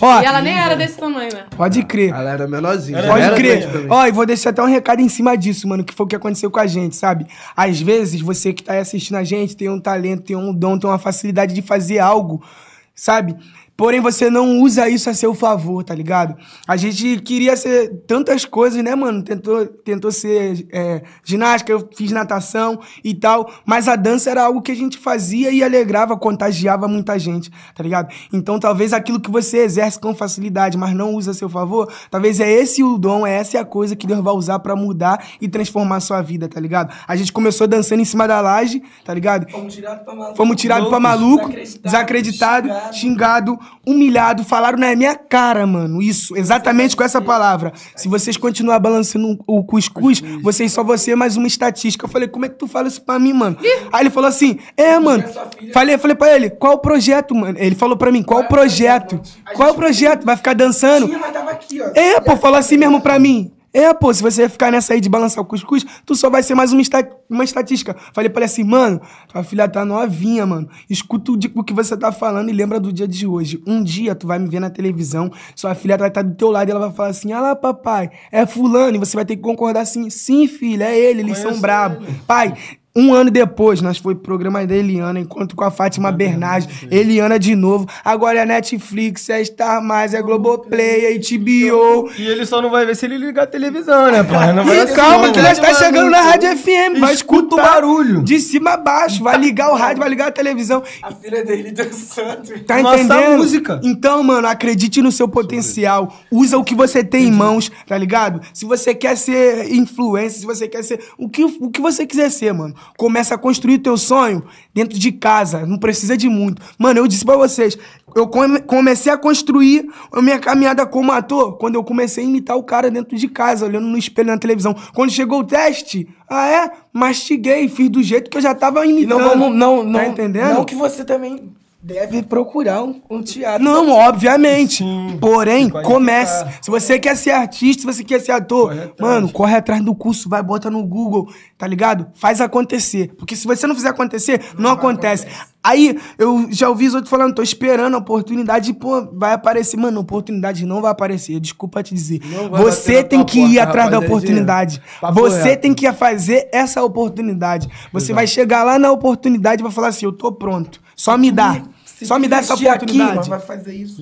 Ó, e ela nem era desse tamanho, né? Pode crer. Ela era menorzinha. pode era crer. Ó, e vou deixar até um recado em cima disso, mano, que foi o que aconteceu com a gente, sabe? Às vezes, você que tá aí assistindo a gente tem um talento, tem um dom, tem uma facilidade de fazer algo, sabe? Porém, você não usa isso a seu favor, tá ligado? A gente queria ser tantas coisas, né, mano? Tentou, tentou ser é, ginástica, eu fiz natação e tal. Mas a dança era algo que a gente fazia e alegrava, contagiava muita gente, tá ligado? Então, talvez aquilo que você exerce com facilidade, mas não usa a seu favor, talvez é esse o dom, é essa a coisa que Deus vai usar para mudar e transformar a sua vida, tá ligado? A gente começou dançando em cima da laje, tá ligado? Fomos tirados pra maluco. Fomos tirados pra maluco, desacreditado, xingado, xingado humilhado, falaram na é minha cara, mano. Isso, exatamente com essa palavra. Se vocês continuar balançando o cuscuz, vocês só você mais uma estatística. Eu falei, como é que tu fala isso pra mim, mano? Aí ele falou assim, é, mano. É falei, falei pra ele, qual o projeto, mano? Ele falou pra mim, qual o projeto? Qual o projeto? Vai ficar dançando? É, pô, falou assim mesmo pra mim. É, pô, se você ficar nessa aí de balançar o cuscuz, tu só vai ser mais uma, esta, uma estatística. Falei pra ele assim, mano, tua filha tá novinha, mano. Escuta o, que você tá falando e lembra do dia de hoje. Um dia tu vai me ver na televisão, sua filha vai estar tá do teu lado e ela vai falar assim, ah lá, papai, é fulano. E você vai ter que concordar assim, sim, filha, é ele, eles Conheço são brabo. Pai, um ano depois, nós foi programa da Eliana, encontro com a Fátima ah, Bernardes, Eliana de novo. Agora é Netflix, é Star Mais, é Globoplay, é HBO. E ele só não vai ver se ele ligar a televisão, né, pai? Não vai e calma, que ele tá chegando na Rádio FM. Vai escuta o barulho. De cima a baixo. Vai ligar o tá rádio, vai ligar a televisão. A filha dele dançando. Tá Nossa entendendo? música. Então, mano, acredite no seu potencial. Usa o que você tem Entendi. em mãos, tá ligado? Se você quer ser influencer, se você quer ser. O que, o que você quiser ser, mano. Começa a construir teu sonho dentro de casa. Não precisa de muito. Mano, eu disse para vocês, eu come comecei a construir a minha caminhada como ator quando eu comecei a imitar o cara dentro de casa, olhando no espelho na televisão. Quando chegou o teste, ah é? Mastiguei, fiz do jeito que eu já tava imitando. E não vamos, não, tá não. Tá entendendo? Não que você também deve procurar um, um teatro. Não, obviamente. Sim, Porém, comece. Ficar. Se você quer ser artista, se você quer ser ator, corre mano, corre atrás do curso, vai, bota no Google, tá ligado? Faz acontecer. Porque se você não fizer acontecer, não, não acontece. acontece. Aí, eu já ouvi os outros falando, tô esperando a oportunidade, pô, vai aparecer. Mano, oportunidade não vai aparecer, desculpa te dizer. Você tem que porta, ir atrás da oportunidade. Você reto. tem que fazer essa oportunidade. Você Exato. vai chegar lá na oportunidade e vai falar assim, eu tô pronto. Só me dá. Se só me dá essa oportunidade. Aqui, vai fazer isso.